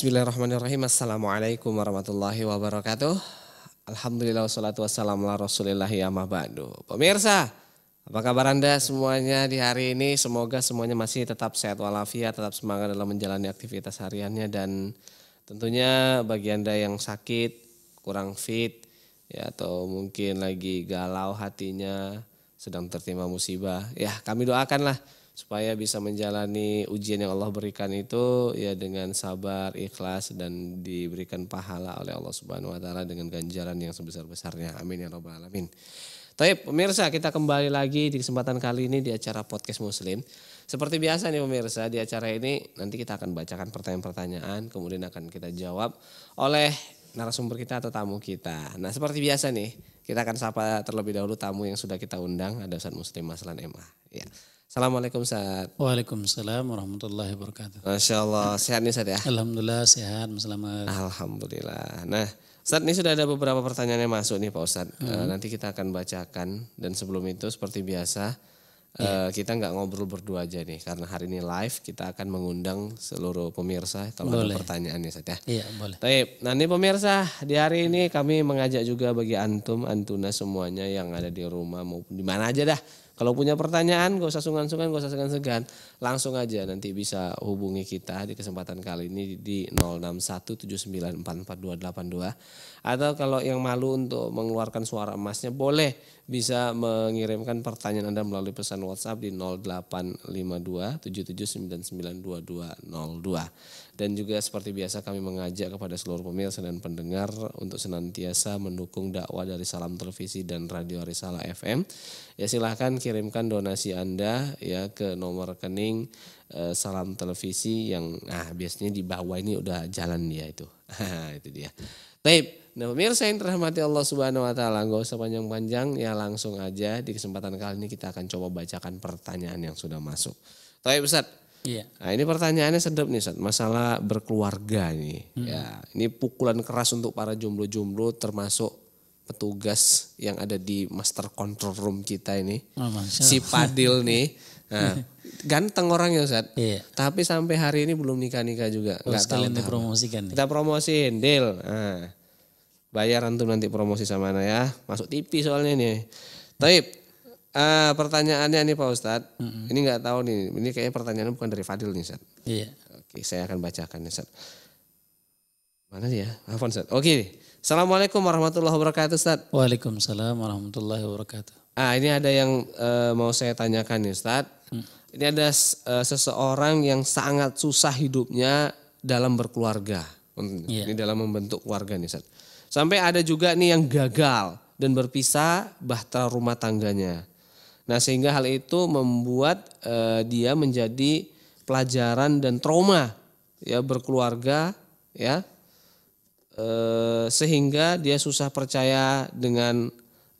Bismillahirrahmanirrahim. Assalamualaikum warahmatullahi wabarakatuh. Alhamdulillah wassalatu wassalamu ala rasulillahi amma ya ba'du. Pemirsa, apa kabar Anda semuanya di hari ini? Semoga semuanya masih tetap sehat walafiat, tetap semangat dalam menjalani aktivitas hariannya dan tentunya bagi Anda yang sakit, kurang fit, ya atau mungkin lagi galau hatinya, sedang tertimpa musibah, ya kami doakanlah supaya bisa menjalani ujian yang Allah berikan itu ya dengan sabar, ikhlas dan diberikan pahala oleh Allah Subhanahu wa taala dengan ganjaran yang sebesar-besarnya. Amin ya robbal alamin. Baik, pemirsa kita kembali lagi di kesempatan kali ini di acara podcast Muslim. Seperti biasa nih pemirsa, di acara ini nanti kita akan bacakan pertanyaan-pertanyaan, kemudian akan kita jawab oleh narasumber kita atau tamu kita. Nah, seperti biasa nih, kita akan sapa terlebih dahulu tamu yang sudah kita undang, ada Ustaz Muslim Maslan MA. Ya. Assalamualaikum Ustaz. Waalaikumsalam warahmatullahi wabarakatuh. Masya Allah, sehat nih Ustaz ya? Alhamdulillah sehat, selamat. Alhamdulillah. Nah, Ustaz ini sudah ada beberapa pertanyaan yang masuk nih Pak Ustaz. Eh, hmm. E, nanti kita akan bacakan dan sebelum itu seperti biasa yeah. Iya. kita nggak ngobrol berdua aja nih karena hari ini live kita akan mengundang seluruh pemirsa kalau boleh. ada pertanyaan nih Ustaz ya. Iya, boleh. Taip. nah ini pemirsa di hari ini kami mengajak juga bagi antum, antuna semuanya yang ada di rumah maupun di mana aja dah kalau punya pertanyaan gak usah sungkan-sungkan, gak usah segan-segan. Langsung aja nanti bisa hubungi kita di kesempatan kali ini di 0617944282. Atau kalau yang malu untuk mengeluarkan suara emasnya boleh bisa mengirimkan pertanyaan Anda melalui pesan WhatsApp di 0852 dan juga seperti biasa kami mengajak kepada seluruh pemirsa dan pendengar untuk senantiasa mendukung dakwah dari Salam Televisi dan Radio Risalah FM. Ya silahkan kirimkan donasi Anda ya ke nomor rekening eh, Salam Televisi yang nah biasanya di bawah ini udah jalan dia itu. itu dia. Baik, Nah pemirsa yang terahmati Allah Subhanahu Wa Taala, gak usah panjang-panjang ya langsung aja di kesempatan kali ini kita akan coba bacakan pertanyaan yang sudah masuk. Tapi Ustaz, Iya. Nah ini pertanyaannya sedap nih Sat, masalah berkeluarga nih. Hmm. Ya, ini pukulan keras untuk para jomblo-jomblo termasuk petugas yang ada di master control room kita ini. Oh, si Padil nih. Nah, ganteng orang ya Ustaz. Iya. Tapi sampai hari ini belum nikah-nikah juga. Enggak oh, tahu. dipromosikan nih. Kita promosiin, deal Nah, bayaran tuh nanti promosi sama Ana ya. Masuk TV soalnya nih. Taib, Uh, pertanyaannya nih Pak Ustad, mm -hmm. ini nggak tahu nih, ini kayaknya pertanyaan bukan dari Fadil nih Ustadz. Iya. Oke, saya akan bacakan nih Ustadz. Mana dia? Maafkan Ustadz. Oke, Assalamualaikum warahmatullahi wabarakatuh Ustad. Waalaikumsalam warahmatullahi wabarakatuh. Ah ini ada yang uh, mau saya tanyakan nih Ustad. Mm. Ini ada uh, seseorang yang sangat susah hidupnya dalam berkeluarga. Yeah. Ini dalam membentuk keluarga nih Ustadz. Sampai ada juga nih yang gagal dan berpisah bahtera rumah tangganya Nah, sehingga hal itu membuat e, dia menjadi pelajaran dan trauma ya berkeluarga ya. E, sehingga dia susah percaya dengan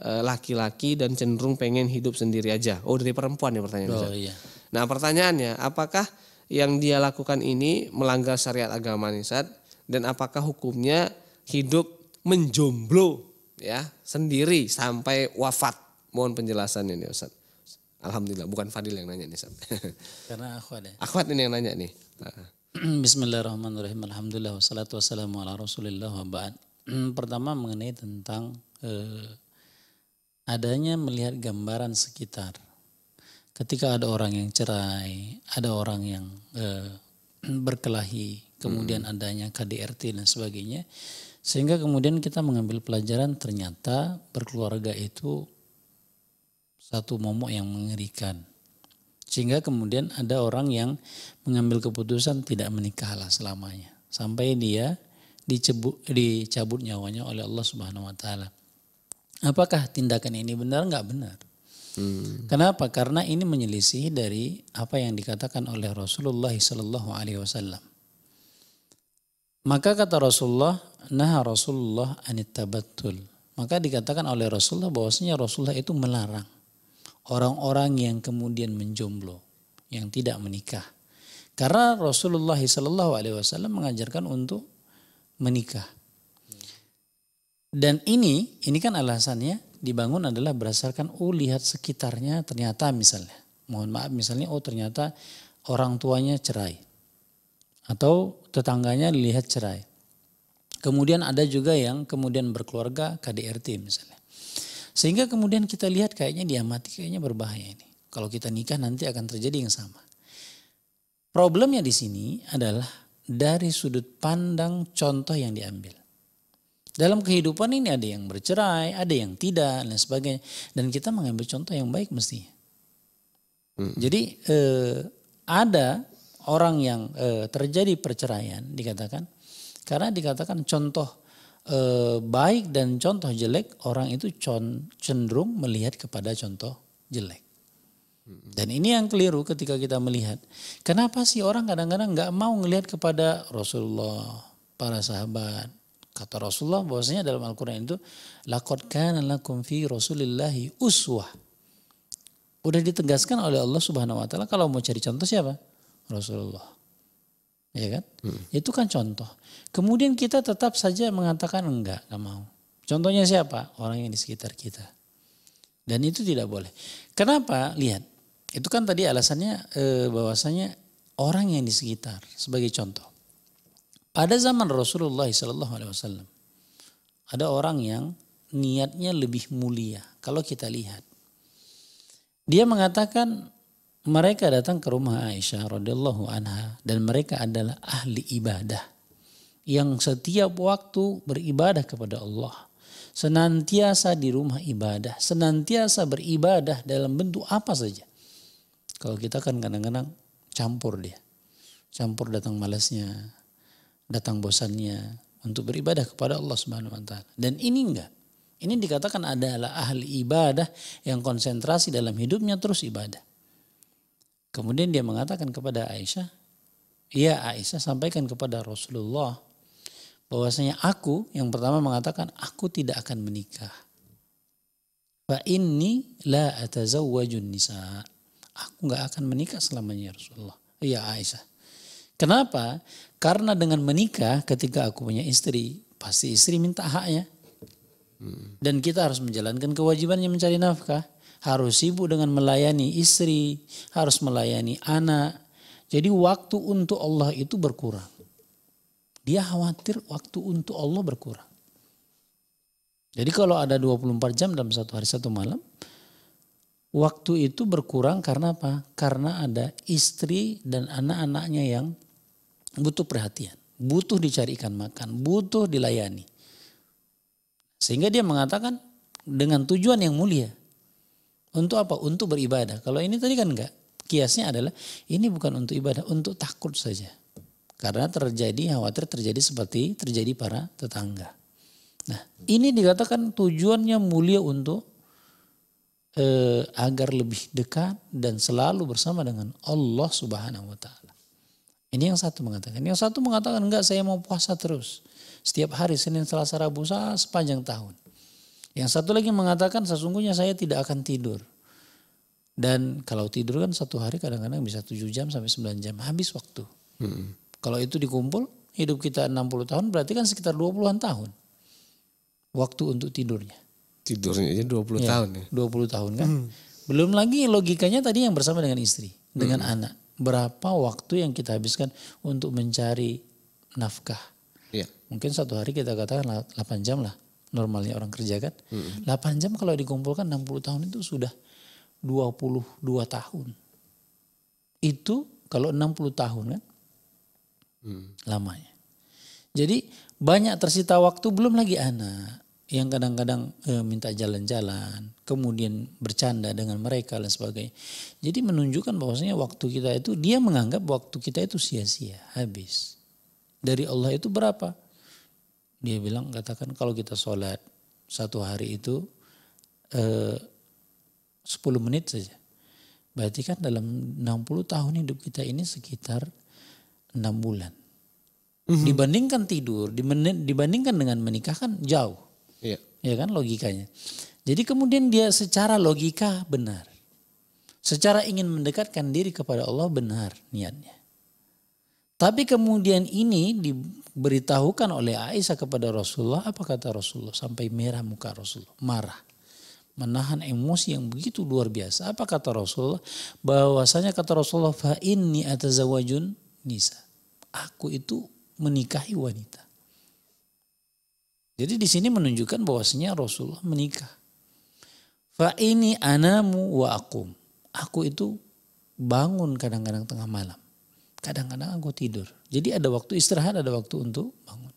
eh, laki-laki dan cenderung pengen hidup sendiri aja. Oh, dari perempuan ya pertanyaannya Oh, iya. Nah, pertanyaannya apakah yang dia lakukan ini melanggar syariat agama Nisad dan apakah hukumnya hidup menjomblo ya sendiri sampai wafat Mohon penjelasan ini Ustaz. Alhamdulillah, bukan Fadil yang nanya nih Ustaz. Karena aku ada ya. Akhwat ini yang nanya nih. Nah. Bismillahirrahmanirrahim. Alhamdulillah wassalatu wassalamu ala Rasulillah wa ba'd. Pertama mengenai tentang eh, adanya melihat gambaran sekitar. Ketika ada orang yang cerai, ada orang yang eh, berkelahi, kemudian hmm. adanya KDRT dan sebagainya. Sehingga kemudian kita mengambil pelajaran ternyata berkeluarga itu satu momok yang mengerikan. Sehingga kemudian ada orang yang mengambil keputusan tidak menikahlah selamanya. Sampai dia dicebut, dicabut nyawanya oleh Allah Subhanahu wa taala. Apakah tindakan ini benar? Enggak benar. Hmm. Kenapa? Karena ini menyelisih dari apa yang dikatakan oleh Rasulullah Sallallahu Alaihi Wasallam. Maka kata Rasulullah, nah Rasulullah anitabatul. Maka dikatakan oleh Rasulullah bahwasanya Rasulullah itu melarang orang-orang yang kemudian menjomblo, yang tidak menikah. Karena Rasulullah SAW mengajarkan untuk menikah. Dan ini, ini kan alasannya dibangun adalah berdasarkan oh lihat sekitarnya ternyata misalnya, mohon maaf misalnya oh ternyata orang tuanya cerai atau tetangganya dilihat cerai. Kemudian ada juga yang kemudian berkeluarga KDRT misalnya. Sehingga kemudian kita lihat kayaknya dia mati kayaknya berbahaya ini. Kalau kita nikah nanti akan terjadi yang sama. Problemnya di sini adalah dari sudut pandang contoh yang diambil. Dalam kehidupan ini ada yang bercerai, ada yang tidak, dan sebagainya. Dan kita mengambil contoh yang baik mestinya. Hmm. Jadi eh, ada orang yang eh, terjadi perceraian dikatakan karena dikatakan contoh Eh, baik dan contoh jelek orang itu cenderung melihat kepada contoh jelek. Dan ini yang keliru ketika kita melihat. Kenapa sih orang kadang-kadang nggak mau ngelihat kepada Rasulullah, para sahabat. Kata Rasulullah bahwasanya dalam Al-Quran itu laqad kana lakum fi Rasulillahi uswah. Udah ditegaskan oleh Allah Subhanahu wa taala kalau mau cari contoh siapa? Rasulullah ya kan? Hmm. Itu kan contoh. Kemudian kita tetap saja mengatakan enggak, enggak mau. Contohnya siapa? Orang yang di sekitar kita. Dan itu tidak boleh. Kenapa? Lihat, itu kan tadi alasannya e, bahwasanya orang yang di sekitar sebagai contoh. Pada zaman Rasulullah Shallallahu Alaihi Wasallam ada orang yang niatnya lebih mulia. Kalau kita lihat, dia mengatakan mereka datang ke rumah Aisyah radhiyallahu anha dan mereka adalah ahli ibadah yang setiap waktu beribadah kepada Allah. Senantiasa di rumah ibadah, senantiasa beribadah dalam bentuk apa saja. Kalau kita kan kadang-kadang campur dia. Campur datang malasnya, datang bosannya untuk beribadah kepada Allah Subhanahu wa taala. Dan ini enggak. Ini dikatakan adalah ahli ibadah yang konsentrasi dalam hidupnya terus ibadah. Kemudian dia mengatakan kepada Aisyah, "Iya Aisyah sampaikan kepada Rasulullah bahwasanya aku yang pertama mengatakan aku tidak akan menikah. Fa inni la atazawwajun nisa. Aku nggak akan menikah selamanya ya Rasulullah." Iya Aisyah. Kenapa? Karena dengan menikah ketika aku punya istri, pasti istri minta haknya. Hmm. Dan kita harus menjalankan kewajibannya mencari nafkah harus sibuk dengan melayani istri, harus melayani anak. Jadi waktu untuk Allah itu berkurang. Dia khawatir waktu untuk Allah berkurang. Jadi kalau ada 24 jam dalam satu hari satu malam, waktu itu berkurang karena apa? Karena ada istri dan anak-anaknya yang butuh perhatian, butuh dicarikan makan, butuh dilayani. Sehingga dia mengatakan dengan tujuan yang mulia, untuk apa? Untuk beribadah. Kalau ini tadi kan enggak. Kiasnya adalah ini bukan untuk ibadah, untuk takut saja. Karena terjadi khawatir terjadi seperti terjadi para tetangga. Nah, ini dikatakan tujuannya mulia untuk eh, agar lebih dekat dan selalu bersama dengan Allah Subhanahu wa taala. Ini yang satu mengatakan. Yang satu mengatakan enggak saya mau puasa terus. Setiap hari Senin, Selasa, Rabu, sepanjang tahun. Yang satu lagi mengatakan sesungguhnya saya tidak akan tidur. Dan kalau tidur kan satu hari kadang-kadang bisa 7 jam sampai 9 jam habis waktu. Hmm. Kalau itu dikumpul hidup kita 60 tahun berarti kan sekitar 20-an tahun. Waktu untuk tidurnya. Tidurnya aja 20 ya, tahun ya. 20 tahun kan. Hmm. Belum lagi logikanya tadi yang bersama dengan istri, dengan hmm. anak. Berapa waktu yang kita habiskan untuk mencari nafkah? Ya. Mungkin satu hari kita katakan 8 jam lah normalnya orang kerja kan. Hmm. 8 jam kalau dikumpulkan 60 tahun itu sudah 22 tahun. Itu kalau 60 tahun kan hmm. lamanya. Jadi banyak tersita waktu belum lagi anak yang kadang-kadang e, minta jalan-jalan, kemudian bercanda dengan mereka dan sebagainya. Jadi menunjukkan bahwasanya waktu kita itu dia menganggap waktu kita itu sia-sia, habis. Dari Allah itu berapa? Dia bilang katakan kalau kita sholat satu hari itu eh, 10 menit saja. Berarti kan dalam 60 tahun hidup kita ini sekitar 6 bulan. Mm-hmm. Dibandingkan tidur, dibandingkan dengan menikah kan jauh. Iya. Ya kan logikanya. Jadi kemudian dia secara logika benar. Secara ingin mendekatkan diri kepada Allah benar niatnya. Tapi kemudian ini diberitahukan oleh Aisyah kepada Rasulullah. Apa kata Rasulullah? Sampai merah muka Rasulullah. Marah. Menahan emosi yang begitu luar biasa. Apa kata Rasulullah? Bahwasanya kata Rasulullah, fa'inni atazawajun nisa. Aku itu menikahi wanita. Jadi di sini menunjukkan bahwasanya Rasulullah menikah. Fa ini anamu wa akum. Aku itu bangun kadang-kadang tengah malam. Kadang-kadang aku tidur. Jadi ada waktu istirahat, ada waktu untuk bangun.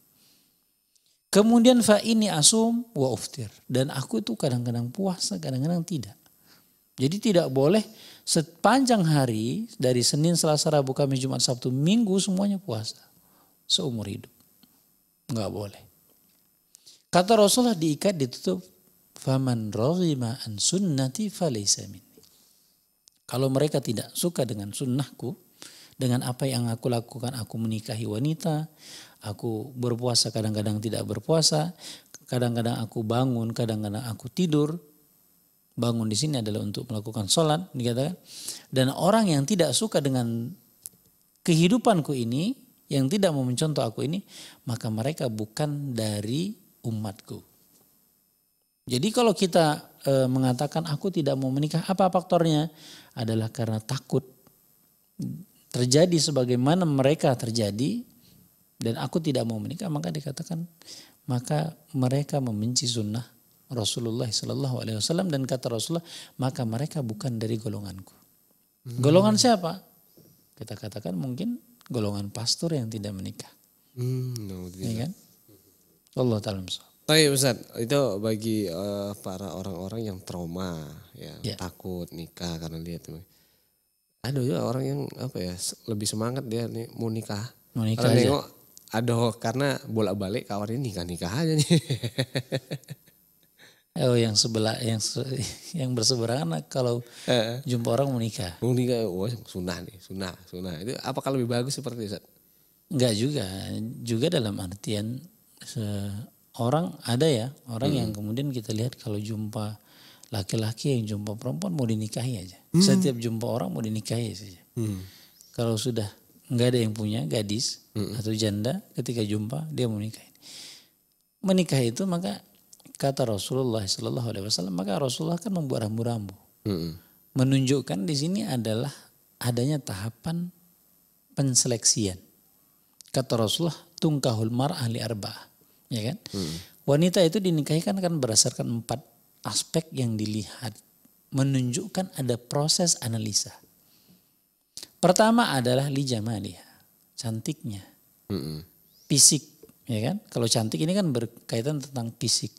Kemudian fa ini asum wa uftir. Dan aku itu kadang-kadang puasa, kadang-kadang tidak. Jadi tidak boleh sepanjang hari dari Senin, Selasa, Rabu, Kamis, Jumat, Sabtu, Minggu semuanya puasa. Seumur hidup. Enggak boleh. Kata Rasulullah diikat ditutup. Faman roghima an sunnati falaysa minni. Kalau mereka tidak suka dengan sunnahku, dengan apa yang aku lakukan. Aku menikahi wanita, aku berpuasa kadang-kadang tidak berpuasa, kadang-kadang aku bangun, kadang-kadang aku tidur. Bangun di sini adalah untuk melakukan sholat, dikatakan. Dan orang yang tidak suka dengan kehidupanku ini, yang tidak mau mencontoh aku ini, maka mereka bukan dari umatku. Jadi kalau kita e, mengatakan aku tidak mau menikah, apa faktornya? Adalah karena takut terjadi sebagaimana mereka terjadi dan aku tidak mau menikah maka dikatakan maka mereka membenci sunnah Rasulullah Shallallahu Alaihi Wasallam dan kata Rasulullah maka mereka bukan dari golonganku. Hmm. Golongan siapa? Kita katakan mungkin golongan pastor yang tidak menikah. Hmm, no, ya kan? Allah taala Tapi Tapi Ustaz, itu bagi uh, para orang-orang yang trauma ya, yeah. takut nikah karena lihat ada juga orang yang apa ya lebih semangat dia nih mau nikah. Mau nikah orang aja. Nengok, aduh karena bolak balik ini nikah nikah aja nih. oh yang sebelah yang yang berseberangan kalau jumpa orang mau nikah. Mau nikah, wah oh, sunnah nih, sunnah, sunnah. Itu apakah lebih bagus seperti itu? Enggak juga, juga dalam artian se orang ada ya orang hmm. yang kemudian kita lihat kalau jumpa laki-laki yang jumpa perempuan mau dinikahi aja. Hmm. Setiap jumpa orang mau dinikahi saja. Hmm. Kalau sudah nggak ada yang punya gadis hmm. atau janda ketika jumpa dia mau nikahi. Menikah itu maka kata Rasulullah Shallallahu Alaihi Wasallam maka Rasulullah kan membuat rambu-rambu. Hmm. Menunjukkan di sini adalah adanya tahapan penseleksian. Kata Rasulullah tungkahul mar ahli arba, Ya kan? Hmm. Wanita itu dinikahi kan berdasarkan empat aspek yang dilihat menunjukkan ada proses analisa. Pertama adalah lijamaliha, cantiknya. Mm -mm. Fisik, ya kan? Kalau cantik ini kan berkaitan tentang fisik.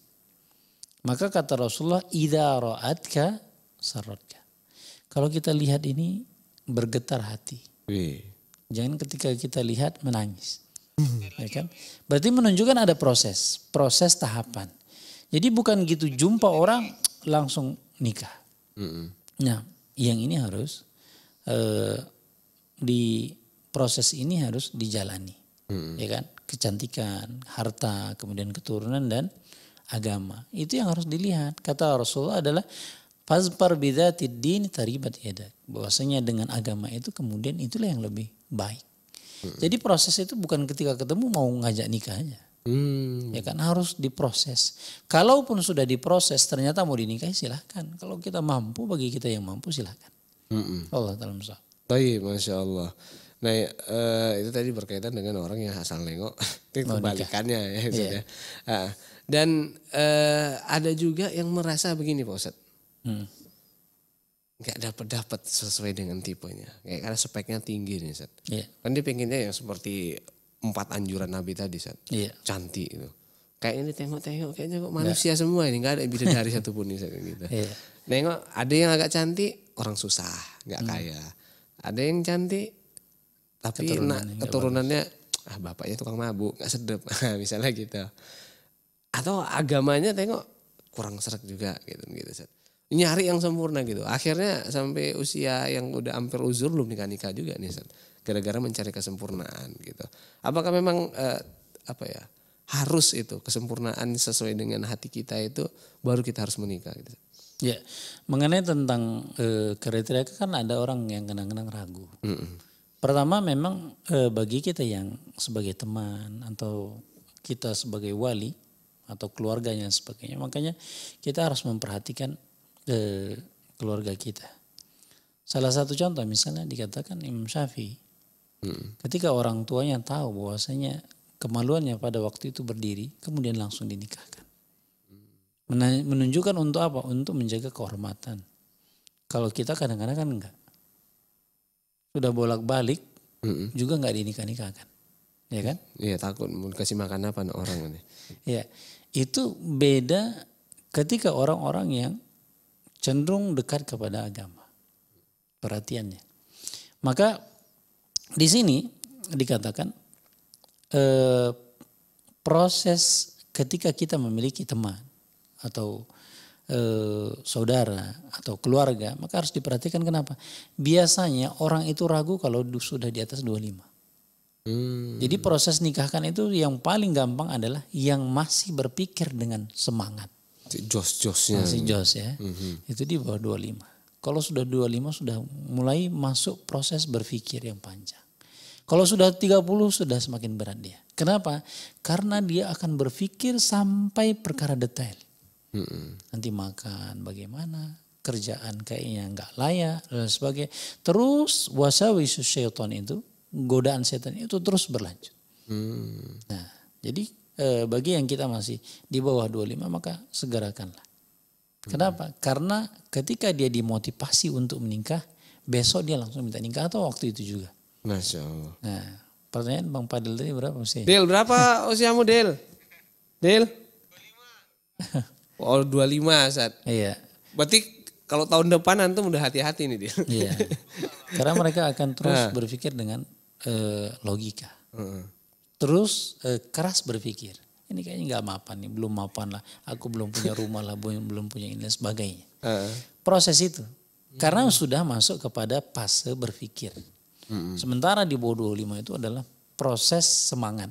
Maka kata Rasulullah, "Idza ra'atka sarratka." Kalau kita lihat ini bergetar hati. Wih. Jangan ketika kita lihat menangis. ya kan? Berarti menunjukkan ada proses, proses tahapan. Jadi bukan gitu jumpa orang langsung nikah. Mm-hmm. Nah, yang ini harus uh, di proses ini harus dijalani, mm-hmm. ya kan? Kecantikan, harta, kemudian keturunan dan agama itu yang harus dilihat. Kata Rasulullah adalah Fazpar bidatid din taribat yadak. Bahwasanya dengan agama itu kemudian itulah yang lebih baik. Mm-hmm. Jadi proses itu bukan ketika ketemu mau ngajak nikah Hmm. Ya kan harus diproses. Kalaupun sudah diproses ternyata mau dinikahi silahkan. Kalau kita mampu bagi kita yang mampu silahkan. Mm -mm. Allah dalam Tapi masya Allah. Nah uh, itu tadi berkaitan dengan orang yang asal nengok. itu kebalikannya ya. yeah. ya. Uh, dan uh, ada juga yang merasa begini Pak Ustadz. Hmm. Gak dapat dapat sesuai dengan tipenya. Kayak karena speknya tinggi nih Ustadz. Yeah. Kan dia pengennya yang seperti empat anjuran Nabi tadi saat Iya. Cantik itu. Kayaknya tengok-tengok kayaknya kok manusia semua ini nggak ada yang bisa dari satupun ini. Sat, gitu. Iya. Nengok ada yang agak cantik orang susah nggak hmm. kaya. Ada yang cantik tapi keturunan na, keturunannya ah bapaknya tukang mabuk nggak sedep nah, misalnya gitu. Atau agamanya tengok kurang serak juga gitu gitu Sat nyari yang sempurna gitu. Akhirnya sampai usia yang udah hampir uzur belum nikah-nikah juga nih Gara-gara mencari kesempurnaan gitu. Apakah memang eh, apa ya? Harus itu kesempurnaan sesuai dengan hati kita itu baru kita harus menikah gitu. Ya, mengenai tentang eh, kriteria kan ada orang yang kenang-kenang ragu. Mm -mm. Pertama memang eh, bagi kita yang sebagai teman atau kita sebagai wali atau keluarganya dan sebagainya, makanya kita harus memperhatikan keluarga kita. Salah satu contoh misalnya dikatakan Imam Syafi'i. Hmm. Ketika orang tuanya tahu bahwasanya kemaluannya pada waktu itu berdiri, kemudian langsung dinikahkan. Menunjukkan untuk apa? Untuk menjaga kehormatan. Kalau kita kadang-kadang kan enggak. Sudah bolak-balik hmm. juga enggak dinikah-nikahkan. Ya kan? Iya takut mau kasih makan apa orang ini. Iya. Itu beda ketika orang-orang yang cenderung dekat kepada agama. Perhatiannya. Maka di sini dikatakan e, proses ketika kita memiliki teman atau e, saudara atau keluarga, maka harus diperhatikan kenapa. Biasanya orang itu ragu kalau sudah di atas 25. Hmm. Jadi proses nikahkan itu yang paling gampang adalah yang masih berpikir dengan semangat. Berarti jos-josnya. Masih gitu. jos ya. Mm -hmm. Itu di bawah 25. Kalau sudah 25 sudah mulai masuk proses berpikir yang panjang. Kalau sudah 30 sudah semakin berat dia. Kenapa? Karena dia akan berpikir sampai perkara detail. Mm -hmm. Nanti makan bagaimana, kerjaan kayaknya nggak layak dan sebagainya. Terus wasawisu syaitan itu, godaan setan itu terus berlanjut. Hmm. Nah, jadi Eh, bagi yang kita masih di bawah 25 maka segerakanlah. Kenapa? Karena ketika dia dimotivasi untuk menikah, besok dia langsung minta nikah atau waktu itu juga. Masya Allah. Nah, pertanyaan Bang Padil tadi berapa usia? Del, berapa usiamu Del? Del? 25. Oh, 25 saat. Iya. Berarti kalau tahun depan antum udah hati-hati nih dia. Iya. Karena mereka akan terus nah. berpikir dengan e, logika. Uh -uh terus e, keras berpikir. Ini kayaknya nggak mapan nih, belum mapan lah. Aku belum punya rumah lah, belum punya ini dan sebagainya. Uh. Proses itu. Karena sudah masuk kepada fase berpikir. -hmm. Sementara di bawah 25 itu adalah proses semangat.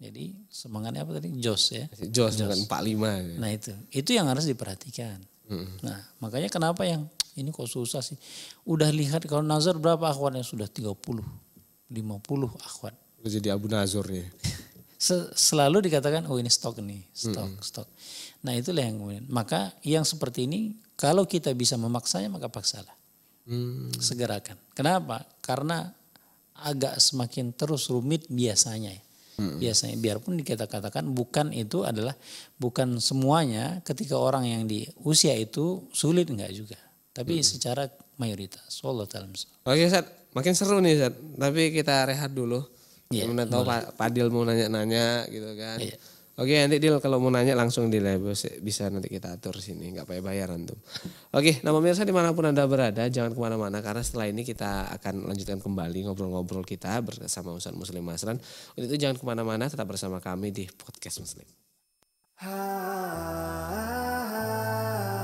Jadi semangatnya apa tadi? Jos ya. Jos, jalan bukan 45. Ya. Nah itu. Itu yang harus diperhatikan. -hmm. Nah makanya kenapa yang ini kok susah sih. Udah lihat kalau nazar berapa akhwatnya? Sudah 30, 50 akhwat. Udah jadi Abu Nazur nih. Selalu dikatakan oh ini stok nih, stok, mm -hmm. stok. Nah itulah yang kemudian. Maka yang seperti ini kalau kita bisa memaksanya maka paksalah. Mm. Segerakan. Kenapa? Karena agak semakin terus rumit biasanya ya. Biasanya biarpun kita katakan bukan itu adalah bukan semuanya ketika orang yang di usia itu sulit enggak juga. Tapi -hmm. secara mayoritas. taala. Oke, Ustaz. Makin seru nih, Ustaz. Tapi kita rehat dulu. Yeah, Mana tahu Pak DIL mau nanya-nanya gitu kan. Yeah. Oke nanti Dil kalau mau nanya langsung di live bisa nanti kita atur sini nggak payah bayaran tuh. Oke, okay, nah pemirsa dimanapun anda berada jangan kemana-mana karena setelah ini kita akan lanjutkan kembali ngobrol-ngobrol kita bersama Ustaz Muslim Masran. Untuk itu jangan kemana-mana tetap bersama kami di podcast Muslim. Ha, ha, ha.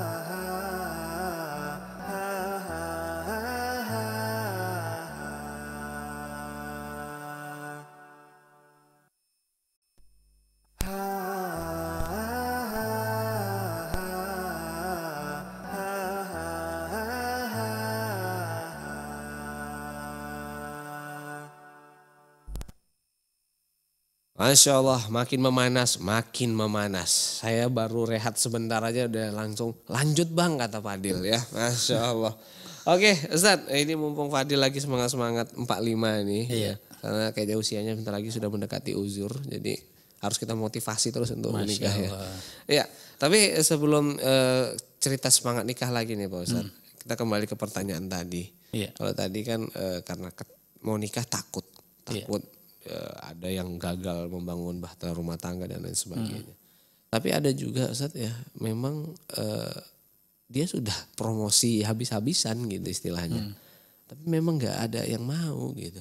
Masya Allah, makin memanas, makin memanas. Saya baru rehat sebentar aja udah langsung lanjut bang kata Fadil ya. Masya Allah. Oke Ustaz, ini mumpung Fadil lagi semangat-semangat 45 nih. Iya. Karena kayaknya usianya bentar lagi sudah mendekati uzur. Jadi harus kita motivasi terus untuk Masya menikah Allah. ya. Iya, tapi sebelum eh, cerita semangat nikah lagi nih Pak Ustaz. Hmm. Kita kembali ke pertanyaan tadi. Iya. Kalau tadi kan eh, karena mau nikah takut. Iya. Takut. Iya Eh, ada yang gagal membangun bahtera rumah tangga dan lain sebagainya. Hmm. Tapi ada juga Ustaz ya, memang eh, dia sudah promosi habis-habisan gitu istilahnya. Hmm. Tapi memang gak ada yang mau gitu.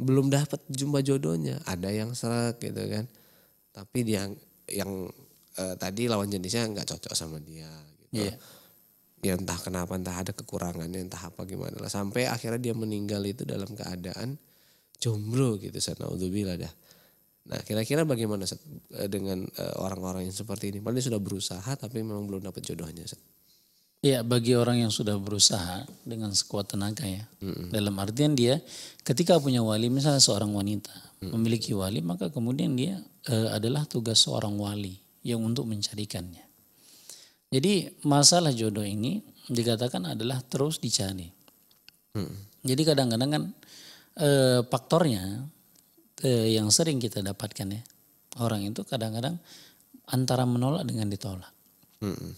Belum dapat jumpa jodohnya, ada yang serak gitu kan. Tapi dia yang eh, tadi lawan jenisnya nggak cocok sama dia gitu. Yeah. Ya entah kenapa entah ada kekurangannya entah apa gimana lah sampai akhirnya dia meninggal itu dalam keadaan jomblo gitu saat naudzubillah dah. Nah kira-kira bagaimana Sat, eh, dengan eh, orang-orang yang seperti ini? paling sudah berusaha tapi memang belum dapat jodohnya. Sat. Ya bagi orang yang sudah berusaha dengan sekuat tenaga ya. mm hmm Dalam artian dia ketika punya wali misalnya seorang wanita mm hmm memiliki wali maka kemudian dia e, adalah tugas seorang wali yang untuk mencarikannya. Jadi masalah jodoh ini dikatakan adalah terus dicari. mm hmm Jadi kadang-kadang kan e, faktornya e, yang sering kita dapatkan ya orang itu kadang-kadang antara menolak dengan ditolak. Mm -mm.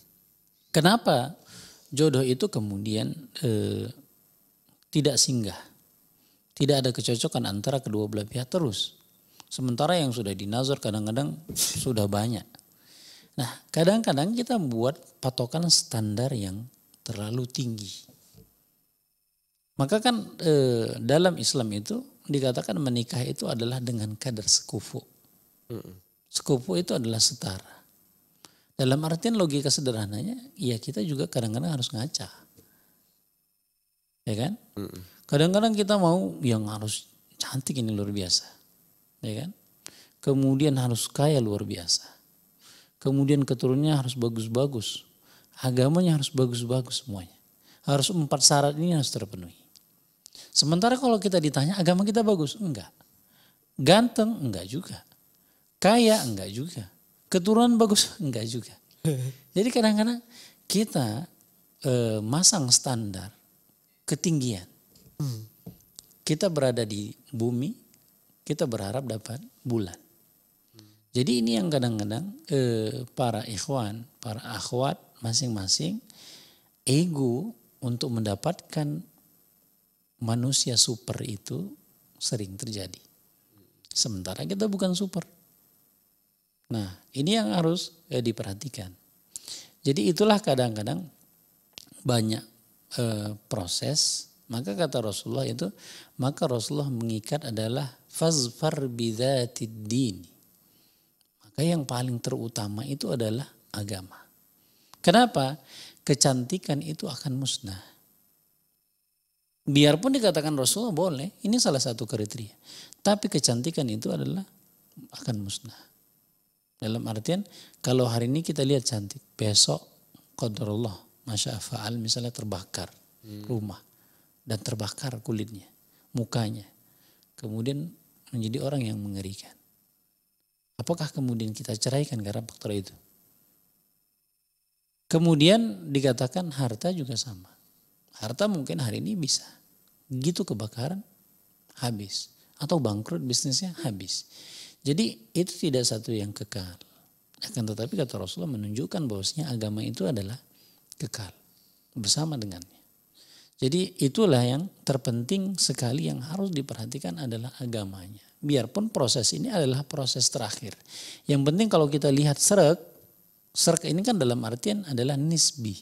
Kenapa jodoh itu kemudian e, tidak singgah, tidak ada kecocokan antara kedua belah pihak terus. Sementara yang sudah dinazar kadang-kadang sudah banyak. Nah, kadang-kadang kita membuat patokan standar yang terlalu tinggi. Maka kan e, dalam Islam itu dikatakan menikah itu adalah dengan kadar sekufu. Sekufu itu adalah setara. Dalam artian logika sederhananya, ya kita juga kadang-kadang harus ngaca. Ya kan? Kadang-kadang kita mau yang harus cantik ini luar biasa. Ya kan? Kemudian harus kaya luar biasa. Kemudian keturunnya harus bagus-bagus. Agamanya harus bagus-bagus semuanya. Harus empat syarat ini harus terpenuhi. Sementara kalau kita ditanya agama kita bagus, enggak. Ganteng, enggak juga. Kaya, enggak juga. Keturunan bagus, enggak juga. Jadi kadang-kadang kita e, masang standar ketinggian. Hmm. Kita berada di bumi, kita berharap dapat bulan. Jadi ini yang kadang-kadang e, para ikhwan, para akhwat masing-masing ego untuk mendapatkan manusia super itu sering terjadi. Sementara kita bukan super. Nah, ini yang harus eh, diperhatikan. Jadi itulah kadang-kadang banyak eh, proses. Maka kata Rasulullah itu, maka Rasulullah mengikat adalah fazfar bidatid din. Maka yang paling terutama itu adalah agama. Kenapa? Kecantikan itu akan musnah biarpun dikatakan Rasulullah boleh, ini salah satu kriteria. Tapi kecantikan itu adalah akan musnah. Dalam artian kalau hari ini kita lihat cantik, besok allah masya faal misalnya terbakar hmm. rumah dan terbakar kulitnya, mukanya. Kemudian menjadi orang yang mengerikan. Apakah kemudian kita ceraikan karena faktor itu? Kemudian dikatakan harta juga sama. Harta mungkin hari ini bisa. Gitu kebakaran habis atau bangkrut bisnisnya habis. Jadi itu tidak satu yang kekal. Akan tetapi kata Rasulullah menunjukkan bahwasanya agama itu adalah kekal bersama dengannya. Jadi itulah yang terpenting sekali yang harus diperhatikan adalah agamanya. Biarpun proses ini adalah proses terakhir. Yang penting kalau kita lihat serak, serak ini kan dalam artian adalah nisbi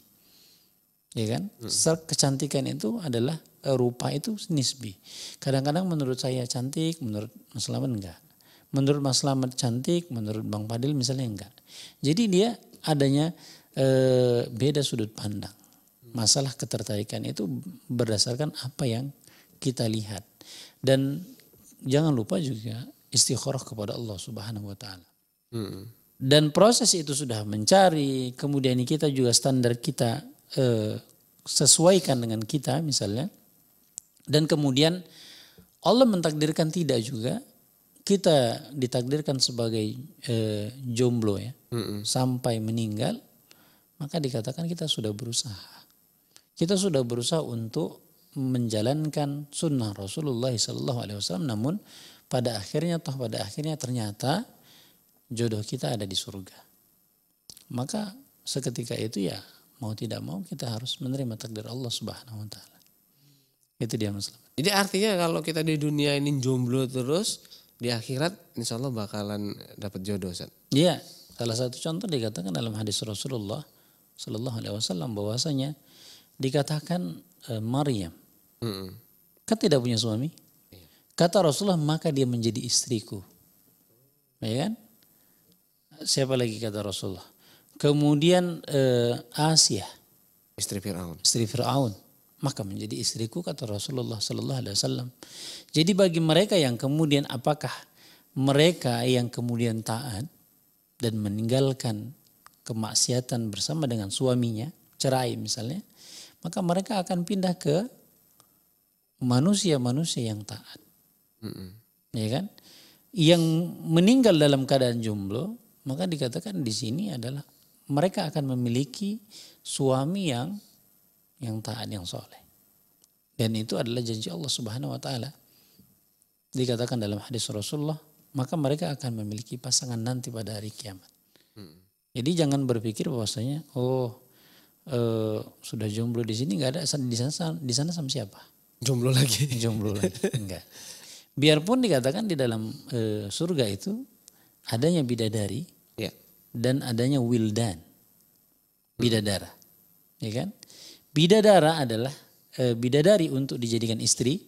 ya kan? Hmm. Kecantikan itu adalah eh, rupa itu nisbi. Kadang-kadang menurut saya cantik, menurut Mas Slamet enggak. Menurut Mas Slamet cantik, menurut Bang Padil misalnya enggak. Jadi dia adanya e, beda sudut pandang. Hmm. Masalah ketertarikan itu berdasarkan apa yang kita lihat. Dan jangan lupa juga istikharah kepada Allah Subhanahu wa taala. Hmm. Dan proses itu sudah mencari, kemudian kita juga standar kita Eh, sesuaikan dengan kita misalnya dan kemudian Allah mentakdirkan tidak juga kita ditakdirkan sebagai e, jomblo ya mm -mm. sampai meninggal maka dikatakan kita sudah berusaha kita sudah berusaha untuk menjalankan sunnah Rasulullah SAW namun pada akhirnya toh pada akhirnya ternyata jodoh kita ada di surga maka seketika itu ya mau tidak mau kita harus menerima takdir Allah Subhanahu wa taala. Itu dia muslim. Jadi artinya kalau kita di dunia ini jomblo terus di akhirat insya Allah bakalan dapat jodoh Ustaz. Iya, salah satu contoh dikatakan dalam hadis Rasulullah Shallallahu alaihi wasallam bahwasanya dikatakan e, Maryam mm -mm. kan tidak punya suami. Iya. Kata Rasulullah maka dia menjadi istriku. Ya kan? Siapa lagi kata Rasulullah? Kemudian eh, Asia, istri Firaun. Istri Firaun. Maka menjadi istriku kata Rasulullah sallallahu alaihi wasallam. Jadi bagi mereka yang kemudian apakah mereka yang kemudian taat dan meninggalkan kemaksiatan bersama dengan suaminya, cerai misalnya, maka mereka akan pindah ke manusia-manusia yang taat. Mm -mm. Ya kan? Yang meninggal dalam keadaan jomblo, maka dikatakan di sini adalah mereka akan memiliki suami yang yang taat yang soleh. Dan itu adalah janji Allah Subhanahu wa taala. Dikatakan dalam hadis Rasulullah, maka mereka akan memiliki pasangan nanti pada hari kiamat. Hmm. Jadi jangan berpikir bahwasanya oh eh, sudah jomblo di sini nggak ada di sana di sana sama siapa? Jomblo lagi. Jomblo lagi. Enggak. Biarpun dikatakan di dalam eh, surga itu adanya bidadari dan adanya wildan bidadara ya kan bidadara adalah e, bidadari untuk dijadikan istri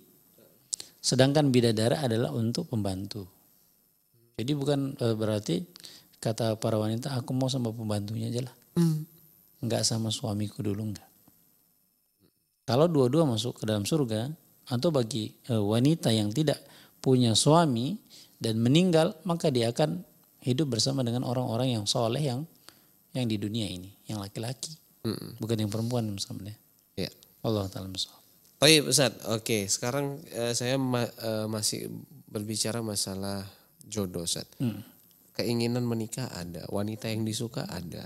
sedangkan bidadara adalah untuk pembantu jadi bukan e, berarti kata para wanita aku mau sama pembantunya aja lah mm. nggak sama suamiku dulu nggak kalau dua-dua masuk ke dalam surga atau bagi e, wanita yang tidak punya suami dan meninggal maka dia akan hidup bersama dengan orang-orang yang soleh yang yang di dunia ini, yang laki-laki, mm bukan yang perempuan misalnya. Ya. Allah taala Oh iya Ustaz, oke. Sekarang uh, saya ma uh, masih berbicara masalah jodoh Ustaz. Mm. Keinginan menikah ada, wanita yang disuka ada.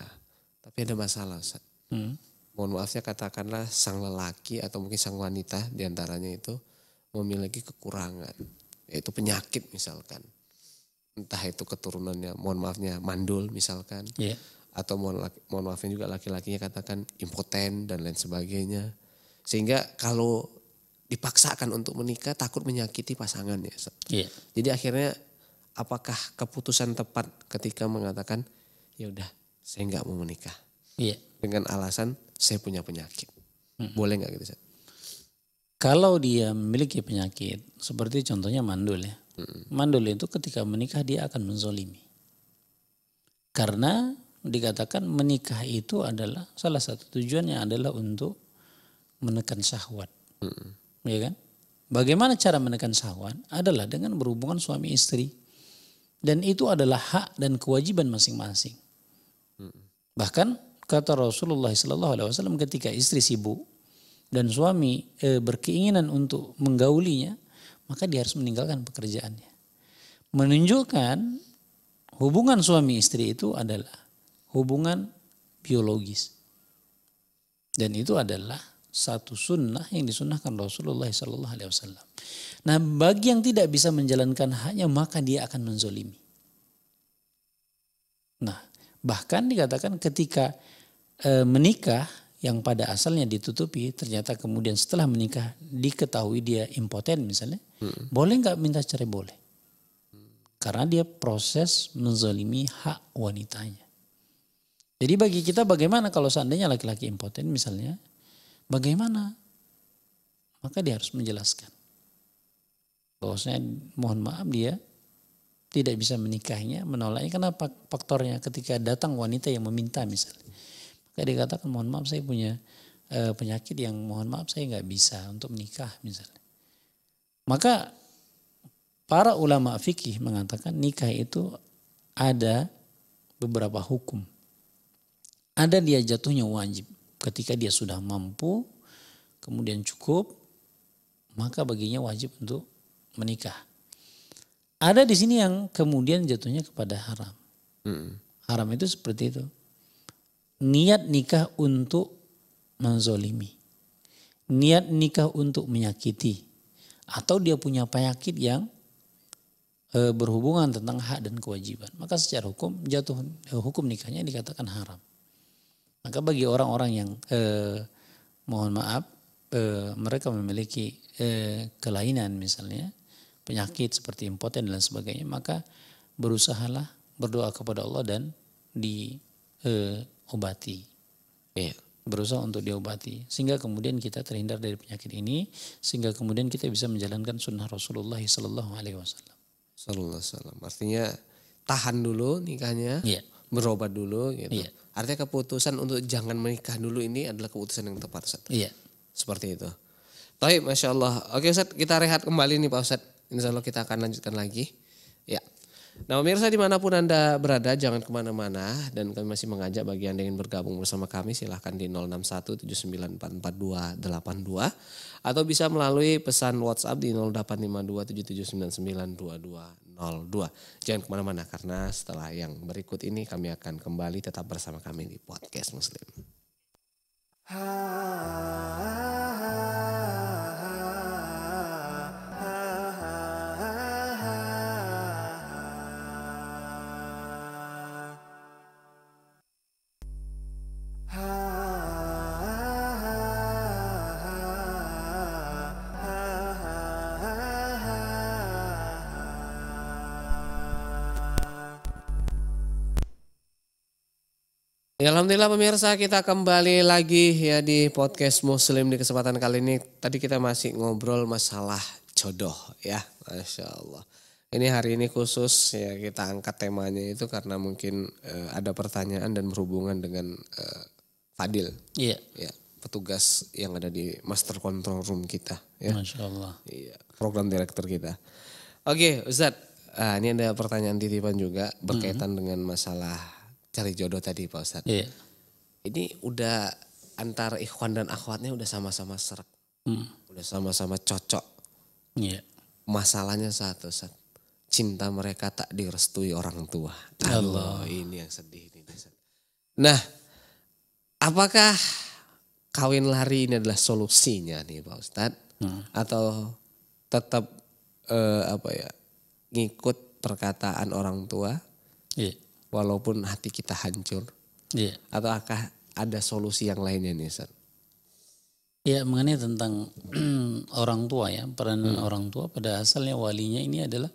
Tapi ada masalah Ustaz. Mm. Mohon maafnya katakanlah sang lelaki atau mungkin sang wanita diantaranya itu memiliki kekurangan. Yaitu penyakit misalkan entah itu keturunannya mohon maafnya mandul misalkan yeah. atau mohon mohon maafnya juga laki-lakinya katakan impoten dan lain sebagainya sehingga kalau dipaksakan untuk menikah takut menyakiti pasangannya yeah. jadi akhirnya apakah keputusan tepat ketika mengatakan ya udah saya nggak mau menikah yeah. dengan alasan saya punya penyakit -hmm. boleh nggak gitu Seth? kalau dia memiliki penyakit seperti contohnya mandul ya mandul itu ketika menikah dia akan menzolimi. Karena dikatakan menikah itu adalah salah satu tujuannya adalah untuk menekan syahwat. Mm. Ya kan? Bagaimana cara menekan syahwat? Adalah dengan berhubungan suami istri. Dan itu adalah hak dan kewajiban masing-masing. Mm. Bahkan kata Rasulullah SAW ketika istri sibuk dan suami eh, berkeinginan untuk menggaulinya, maka dia harus meninggalkan pekerjaannya. Menunjukkan hubungan suami istri itu adalah hubungan biologis. Dan itu adalah satu sunnah yang disunahkan Rasulullah Sallallahu Alaihi Wasallam. Nah, bagi yang tidak bisa menjalankan haknya maka dia akan menzolimi. Nah, bahkan dikatakan ketika eh, menikah yang pada asalnya ditutupi ternyata kemudian setelah menikah diketahui dia impoten misalnya hmm. boleh nggak minta cerai boleh karena dia proses menzalimi hak wanitanya jadi bagi kita bagaimana kalau seandainya laki-laki impoten misalnya bagaimana maka dia harus menjelaskan bahwasanya mohon maaf dia tidak bisa menikahnya menolaknya karena faktornya ketika datang wanita yang meminta misalnya Kayak dikatakan mohon maaf saya punya e, penyakit yang mohon maaf saya nggak bisa untuk menikah misalnya. Maka para ulama fikih mengatakan nikah itu ada beberapa hukum. Ada dia jatuhnya wajib ketika dia sudah mampu kemudian cukup maka baginya wajib untuk menikah. Ada di sini yang kemudian jatuhnya kepada haram. Haram itu seperti itu niat nikah untuk menzolimi, niat nikah untuk menyakiti, atau dia punya penyakit yang e, berhubungan tentang hak dan kewajiban. Maka secara hukum jatuh e, hukum nikahnya dikatakan haram. Maka bagi orang-orang yang e, mohon maaf e, mereka memiliki e, kelainan misalnya penyakit seperti impoten dan sebagainya, maka berusahalah berdoa kepada Allah dan di e, obati. Iya. Berusaha untuk diobati sehingga kemudian kita terhindar dari penyakit ini sehingga kemudian kita bisa menjalankan sunnah Rasulullah Sallallahu Alaihi Wasallam. Sallallahu Artinya tahan dulu nikahnya, iya. berobat dulu. Gitu. Iya. Artinya keputusan untuk jangan menikah dulu ini adalah keputusan yang tepat. Ustaz. Iya. Seperti itu. Baik, Masya Allah. Oke Ustaz, kita rehat kembali nih Pak Ustaz. Insya Allah kita akan lanjutkan lagi. Nah pemirsa dimanapun Anda berada jangan kemana-mana dan kami masih mengajak bagi Anda yang ingin bergabung bersama kami silahkan di 0617944282 atau bisa melalui pesan WhatsApp di 085277992202. Jangan kemana-mana karena setelah yang berikut ini kami akan kembali tetap bersama kami di podcast Muslim. Ha, ha, ha. Ya alhamdulillah pemirsa kita kembali lagi ya di podcast Muslim di kesempatan kali ini. Tadi kita masih ngobrol masalah jodoh ya, masya Allah. Ini hari ini khusus ya kita angkat temanya itu karena mungkin uh, ada pertanyaan dan berhubungan dengan uh, Fadil. Yeah. Ya, petugas yang ada di master control room kita. Ya. Masya Allah. Iya. Program direktur kita. Oke, okay, Ustadz. Uh, ini ada pertanyaan titipan juga berkaitan mm -hmm. dengan masalah cari jodoh tadi Pak Ustadz. Iya. Ini udah antara ikhwan dan akhwatnya udah sama-sama serak. Hmm. Udah sama-sama cocok. Iya. Masalahnya satu, Ustadz. Cinta mereka tak direstui orang tua. Ya Allah, Aduh, ini yang sedih ini. Nah, apakah kawin lari ini adalah solusinya nih Pak Ustadz? Hmm. Atau tetap eh, apa ya ngikut perkataan orang tua? Iya walaupun hati kita hancur? Iya. Atau ada solusi yang lainnya nih, Sir? Ya mengenai tentang orang tua ya peran hmm. orang tua pada asalnya walinya ini adalah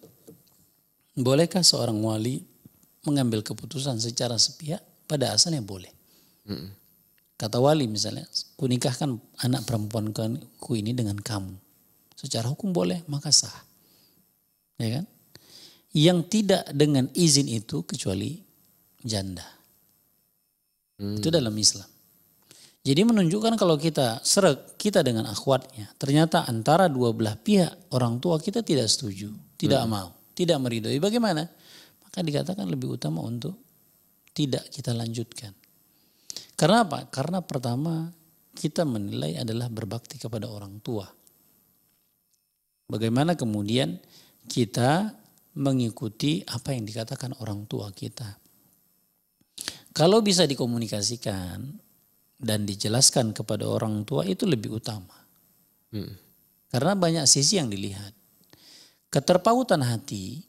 bolehkah seorang wali mengambil keputusan secara sepihak pada asalnya boleh. Hmm. Kata wali misalnya, nikahkan anak perempuan ku ini dengan kamu. Secara hukum boleh, maka sah. Ya kan? Yang tidak dengan izin itu kecuali janda. Hmm. Itu dalam Islam. Jadi menunjukkan kalau kita serak kita dengan akhwatnya, ternyata antara dua belah pihak orang tua kita tidak setuju, tidak hmm. mau, tidak meridhoi. Bagaimana? Maka dikatakan lebih utama untuk tidak kita lanjutkan. Karena apa? Karena pertama kita menilai adalah berbakti kepada orang tua. Bagaimana kemudian kita mengikuti apa yang dikatakan orang tua kita. Kalau bisa dikomunikasikan dan dijelaskan kepada orang tua itu lebih utama. Hmm. Karena banyak sisi yang dilihat. Keterpautan hati,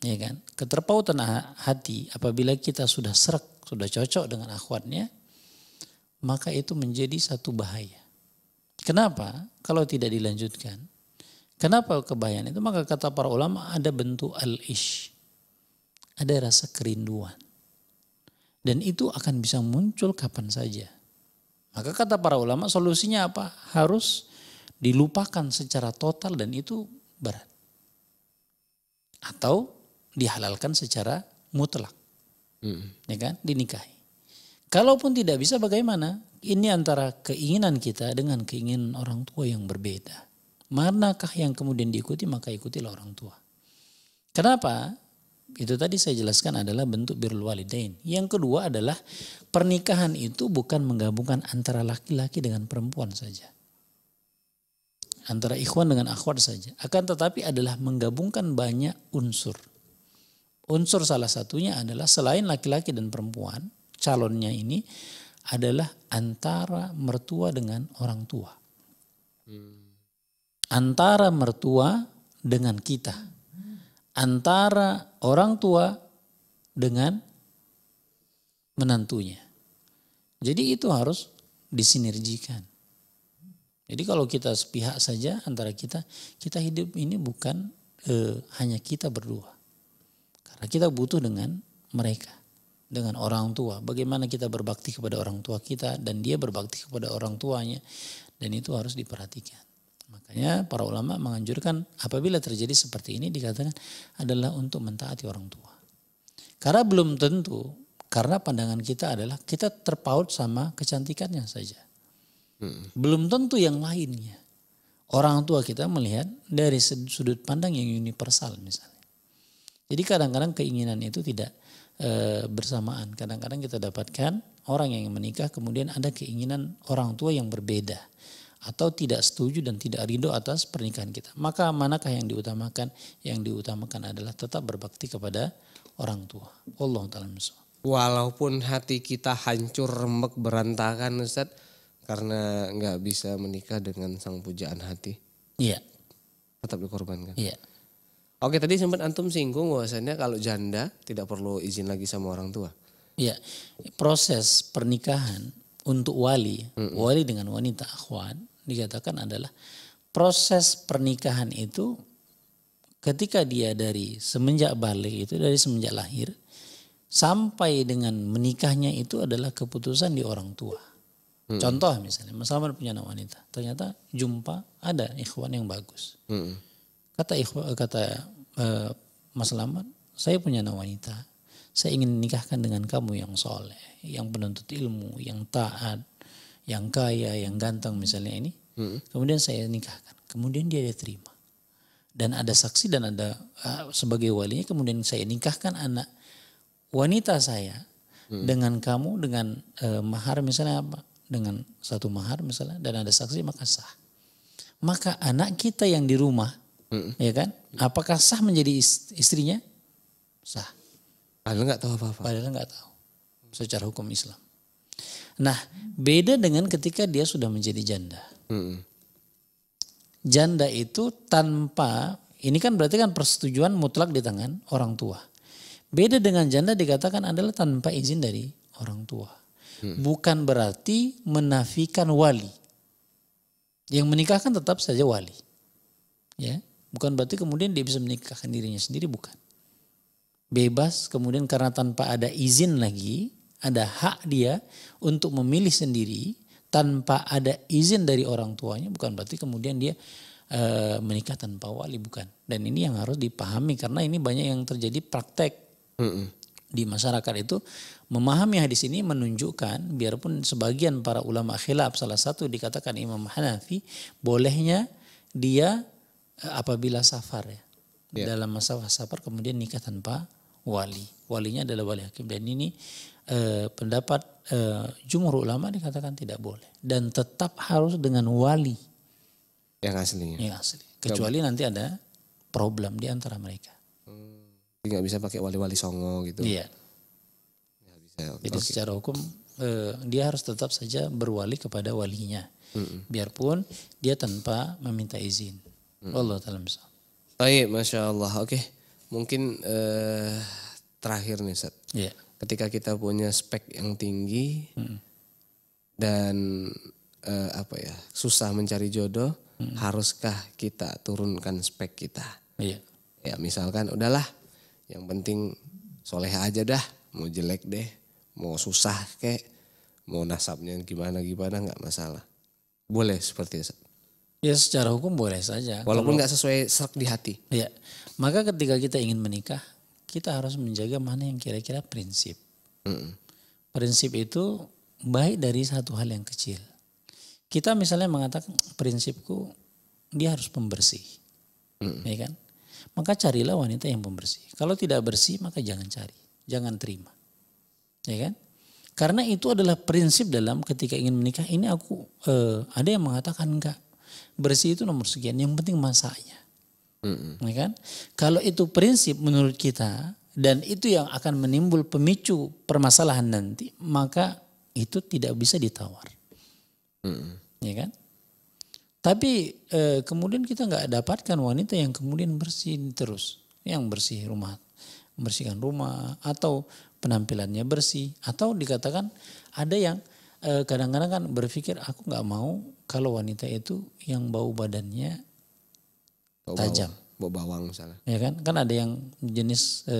ya kan? Keterpautan hati apabila kita sudah serak, sudah cocok dengan akhwatnya, maka itu menjadi satu bahaya. Kenapa? Kalau tidak dilanjutkan. Kenapa kebayaan itu? Maka kata para ulama ada bentuk al-ish. Ada rasa kerinduan. Dan itu akan bisa muncul kapan saja. Maka kata para ulama solusinya apa? Harus dilupakan secara total dan itu berat. Atau dihalalkan secara mutlak. Hmm. Ya kan? Dinikahi. Kalaupun tidak bisa bagaimana? Ini antara keinginan kita dengan keinginan orang tua yang berbeda. Manakah yang kemudian diikuti maka ikutilah orang tua. Kenapa? itu tadi saya jelaskan adalah bentuk birrul walidain. Yang kedua adalah pernikahan itu bukan menggabungkan antara laki-laki dengan perempuan saja. Antara ikhwan dengan akhwat saja. Akan tetapi adalah menggabungkan banyak unsur. Unsur salah satunya adalah selain laki-laki dan perempuan, calonnya ini adalah antara mertua dengan orang tua. Hmm. Antara mertua dengan kita antara orang tua dengan menantunya. Jadi itu harus disinergikan. Jadi kalau kita sepihak saja antara kita, kita hidup ini bukan e, hanya kita berdua. Karena kita butuh dengan mereka, dengan orang tua. Bagaimana kita berbakti kepada orang tua kita dan dia berbakti kepada orang tuanya. Dan itu harus diperhatikan. Makanya para ulama menganjurkan apabila terjadi seperti ini dikatakan adalah untuk mentaati orang tua. Karena belum tentu, karena pandangan kita adalah kita terpaut sama kecantikannya saja. Hmm. Belum tentu yang lainnya. Orang tua kita melihat dari sudut pandang yang universal misalnya. Jadi kadang-kadang keinginan itu tidak e, bersamaan. Kadang-kadang kita dapatkan orang yang menikah kemudian ada keinginan orang tua yang berbeda atau tidak setuju dan tidak ridho atas pernikahan kita. Maka manakah yang diutamakan? Yang diutamakan adalah tetap berbakti kepada orang tua. Allah taala Walaupun hati kita hancur, remek berantakan Ustaz karena nggak bisa menikah dengan sang pujaan hati. Iya. Tetap dikorbankan. Iya. Oke, tadi sempat antum singgung bahwasannya kalau janda tidak perlu izin lagi sama orang tua. Iya. Proses pernikahan untuk wali, mm -mm. wali dengan wanita akhwat dikatakan adalah proses pernikahan itu ketika dia dari semenjak balik itu dari semenjak lahir sampai dengan menikahnya itu adalah keputusan di orang tua. Hmm. Contoh misalnya Mas masalah anak wanita, ternyata jumpa ada ikhwan yang bagus. Hmm. Kata ikhwan kata uh, Mas Laman, saya punya anak wanita. Saya ingin menikahkan dengan kamu yang soleh, yang penuntut ilmu, yang taat, yang kaya, yang ganteng misalnya ini. Hmm. Kemudian saya nikahkan. Kemudian dia diterima. Dan ada saksi dan ada ah, sebagai walinya kemudian saya nikahkan anak wanita saya hmm. dengan kamu dengan uh, mahar misalnya apa? Dengan satu mahar misalnya dan ada saksi maka sah. Maka anak kita yang di rumah hmm. ya kan? Apakah sah menjadi istrinya? Sah. Padahal nggak tahu apa-apa. Padahal nggak tahu secara hukum Islam. Nah, beda dengan ketika dia sudah menjadi janda. Mm. Janda itu tanpa ini kan berarti kan persetujuan mutlak di tangan orang tua. Beda dengan janda dikatakan adalah tanpa izin dari orang tua. Mm. Bukan berarti menafikan wali. Yang menikahkan tetap saja wali. Ya, bukan berarti kemudian dia bisa menikahkan dirinya sendiri bukan. Bebas kemudian karena tanpa ada izin lagi ada hak dia untuk memilih sendiri tanpa ada izin dari orang tuanya bukan berarti kemudian dia e, menikah tanpa wali bukan dan ini yang harus dipahami karena ini banyak yang terjadi praktek mm -mm. di masyarakat itu memahami hadis ini menunjukkan biarpun sebagian para ulama khilaf salah satu dikatakan Imam Hanafi bolehnya dia eh, apabila safar ya yeah. dalam masa safar kemudian nikah tanpa wali. Walinya adalah wali hakim dan ini e, pendapat e, jumhur ulama dikatakan tidak boleh dan tetap harus dengan wali yang aslinya. Yang asli. Kecuali Gak. nanti ada problem di antara mereka. Hmm, nggak bisa pakai wali-wali songo gitu. Iya. Gak bisa. Jadi okay. secara hukum e, dia harus tetap saja berwali kepada walinya. Mm-mm. Biarpun dia tanpa meminta izin. Mm-mm. Allah taala Baik, Masya Allah. Oke. Okay mungkin eh, terakhir nih set, Yeah. Ketika kita punya spek yang tinggi hmm. dan eh, apa ya susah mencari jodoh, hmm. haruskah kita turunkan spek kita? Iya. Ya misalkan udahlah, yang penting soleh aja dah, mau jelek deh, mau susah kek, mau nasabnya gimana gimana nggak masalah. Boleh seperti itu. Ya secara hukum boleh saja. Walaupun nggak sesuai serak di hati. Iya. Maka ketika kita ingin menikah, kita harus menjaga mana yang kira-kira prinsip. Mm. Prinsip itu baik dari satu hal yang kecil. Kita misalnya mengatakan prinsipku dia harus pembersih, mm. ya kan? Maka carilah wanita yang pembersih. Kalau tidak bersih maka jangan cari, jangan terima, ya kan? Karena itu adalah prinsip dalam ketika ingin menikah ini aku eh, ada yang mengatakan enggak bersih itu nomor sekian, yang penting masanya. Mm -hmm. kan? Kalau itu prinsip menurut kita dan itu yang akan menimbul pemicu permasalahan nanti, maka itu tidak bisa ditawar, mm -hmm. ya kan? Tapi e, kemudian kita nggak dapatkan wanita yang kemudian bersih terus, yang bersih rumah, membersihkan rumah atau penampilannya bersih atau dikatakan ada yang eh, kadang-kadang kan berpikir aku nggak mau kalau wanita itu yang bau badannya bawang, tajam. Bau bawang misalnya. Ya kan? Kan ada yang jenis e,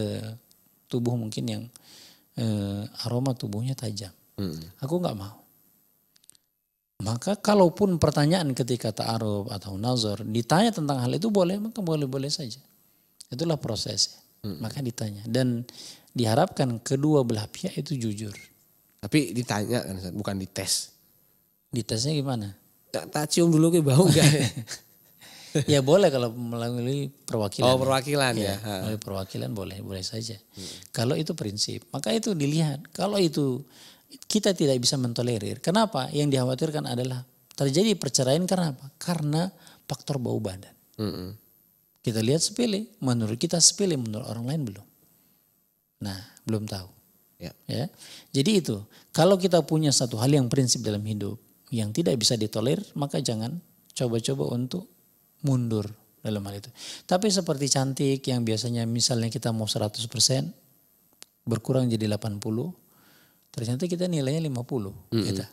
tubuh mungkin yang e, aroma tubuhnya tajam. Hmm. Aku nggak mau. Maka kalaupun pertanyaan ketika ta'aruf atau nazar ditanya tentang hal itu boleh, maka boleh-boleh saja. Itulah prosesnya. Hmm. Maka ditanya. Dan diharapkan kedua belah pihak itu jujur. Tapi ditanya kan bukan dites. Ditesnya gimana? Tak, cium dulu ke bau enggak. ya boleh kalau melalui perwakilan. Oh ya. perwakilan iya, ya. ya. Melalui perwakilan boleh, boleh saja. Hmm. Kalau itu prinsip, maka itu dilihat. Kalau itu kita tidak bisa mentolerir. Kenapa? Yang dikhawatirkan adalah terjadi perceraian karena apa? Karena faktor bau badan. Hmm. Kita lihat sepele, menurut kita sepele, menurut orang lain belum. Nah, belum tahu. Ya. ya. Jadi itu, kalau kita punya satu hal yang prinsip dalam hidup yang tidak bisa ditolerir, maka jangan coba-coba untuk mundur dalam hal itu. Tapi seperti cantik yang biasanya misalnya kita mau 100% berkurang jadi 80, ternyata kita nilainya 50 mm -hmm. kita.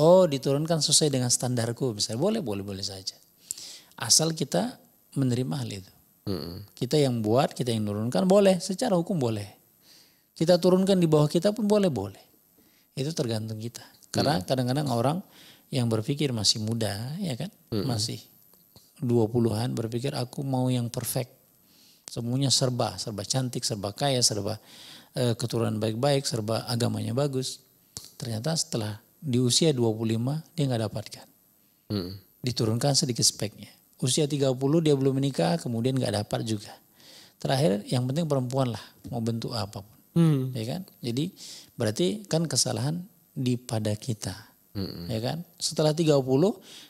Oh, diturunkan sesuai dengan standarku bisa Boleh, boleh, boleh saja. Asal kita menerima hal itu. Mm -hmm. Kita yang buat, kita yang turunkan boleh, secara hukum boleh. Kita turunkan di bawah kita pun boleh, boleh. Itu tergantung kita. Karena kadang-kadang mm -hmm. orang yang berpikir masih muda, ya kan? Mm -hmm. Masih dua puluhan berpikir aku mau yang perfect. Semuanya serba, serba cantik, serba kaya, serba e, keturunan baik-baik, serba agamanya bagus. Ternyata setelah di usia 25 dia nggak dapatkan. Hmm. Diturunkan sedikit speknya. Usia 30 dia belum menikah, kemudian nggak dapat juga. Terakhir yang penting perempuan lah, mau bentuk apapun. Hmm. Ya kan? Jadi berarti kan kesalahan di pada kita. Hmm. Ya kan? Setelah 30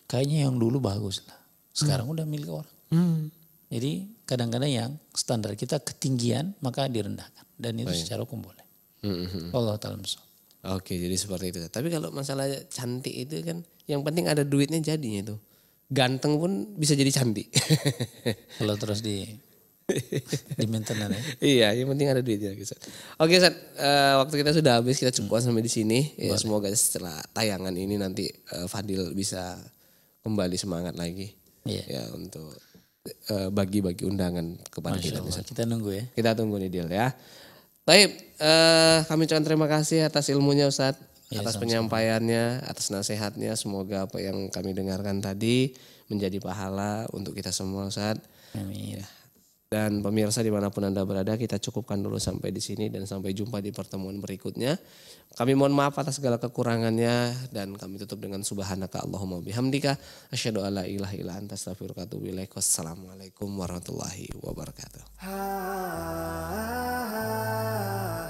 kayaknya yang dulu bagus lah sekarang hmm. udah milik orang. Hmm. Jadi kadang-kadang yang standar kita ketinggian maka direndahkan dan itu Baik. secara hukum boleh. hmm, hmm, hmm. Allah taala Oke, jadi seperti itu. Tapi kalau masalah cantik itu kan yang penting ada duitnya jadinya itu. Ganteng pun bisa jadi cantik. kalau terus di di maintenance ya. iya, yang penting ada duitnya. Gitu. Oke, saat Ustaz. Uh, eh, waktu kita sudah habis, kita cukup hmm. sampai di sini. Ya, semoga setelah tayangan ini nanti uh, Fadil bisa kembali semangat lagi yeah. ya untuk eh, bagi-bagi uh, undangan kepada Masya kita. Allah. Kita nunggu ya. Kita tunggu nih deal ya. Baik, uh, kami ucapkan terima kasih atas ilmunya Ustadz, yeah, atas sama penyampaiannya, atas nasihatnya. Semoga apa yang kami dengarkan tadi menjadi pahala untuk kita semua Ustadz. Amin. Ya dan pemirsa dimanapun Anda berada, kita cukupkan dulu sampai di sini dan sampai jumpa di pertemuan berikutnya. Kami mohon maaf atas segala kekurangannya dan kami tutup dengan subhanaka Allahumma bihamdika. Asyadu ala ilaha ila anta astagfirullahaladzim. Wassalamualaikum warahmatullahi wabarakatuh.